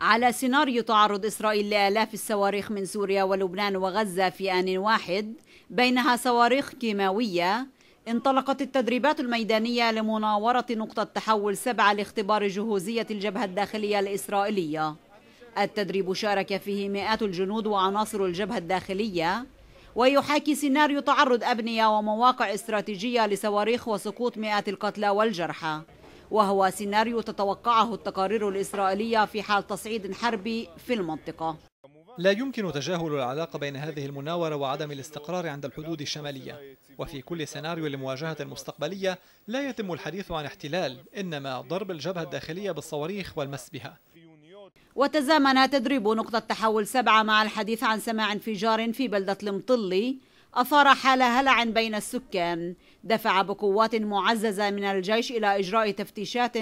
على سيناريو تعرض إسرائيل لآلاف الصواريخ من سوريا ولبنان وغزة في آن واحد بينها صواريخ كيماوية انطلقت التدريبات الميدانية لمناورة نقطة تحول سبعة لاختبار جهوزية الجبهة الداخلية الإسرائيلية التدريب شارك فيه مئات الجنود وعناصر الجبهة الداخلية ويحاكي سيناريو تعرض أبنية ومواقع استراتيجية لصواريخ وسقوط مئات القتلى والجرحى وهو سيناريو تتوقعه التقارير الإسرائيلية في حال تصعيد حربي في المنطقة لا يمكن تجاهل العلاقة بين هذه المناورة وعدم الاستقرار عند الحدود الشمالية وفي كل سيناريو لمواجهة المستقبلية لا يتم الحديث عن احتلال إنما ضرب الجبهة الداخلية بالصواريخ والمس بها وتزامن تدريب نقطة تحول سبعة مع الحديث عن سماع انفجار في بلدة المطلي أثار حال هلع بين السكان دفع بقوات معززة من الجيش إلى إجراء تفتيشات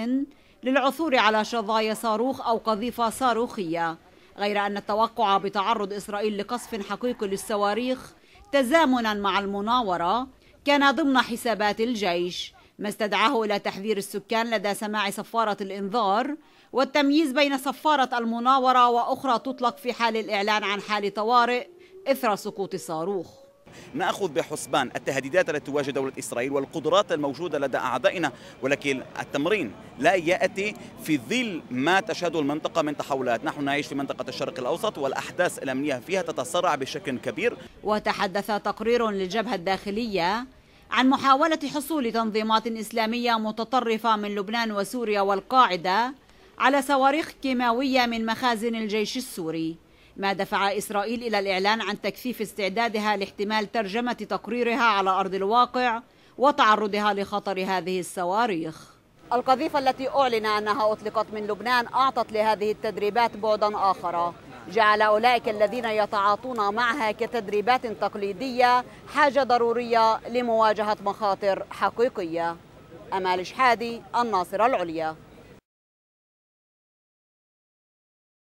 للعثور على شظايا صاروخ أو قذيفة صاروخية غير أن التوقع بتعرض إسرائيل لقصف حقيقي للصواريخ تزامنا مع المناورة كان ضمن حسابات الجيش ما استدعاه إلى تحذير السكان لدى سماع صفارة الإنذار والتمييز بين صفارة المناورة وأخرى تطلق في حال الإعلان عن حال طوارئ إثر سقوط الصاروخ ناخذ بحسبان التهديدات التي تواجه دوله اسرائيل والقدرات الموجوده لدى اعدائنا ولكن التمرين لا ياتي في ظل ما تشهده المنطقه من تحولات، نحن نعيش في منطقه الشرق الاوسط والاحداث الامنيه فيها تتسارع بشكل كبير. وتحدث تقرير للجبهه الداخليه عن محاوله حصول تنظيمات اسلاميه متطرفه من لبنان وسوريا والقاعده على صواريخ كيماويه من مخازن الجيش السوري. ما دفع إسرائيل إلى الإعلان عن تكثيف استعدادها لاحتمال ترجمة تقريرها على أرض الواقع وتعرضها لخطر هذه الصواريخ القذيفة التي أعلن أنها أطلقت من لبنان أعطت لهذه التدريبات بعدا آخر جعل أولئك الذين يتعاطون معها كتدريبات تقليدية حاجة ضرورية لمواجهة مخاطر حقيقية أمال شحادي الناصرة العليا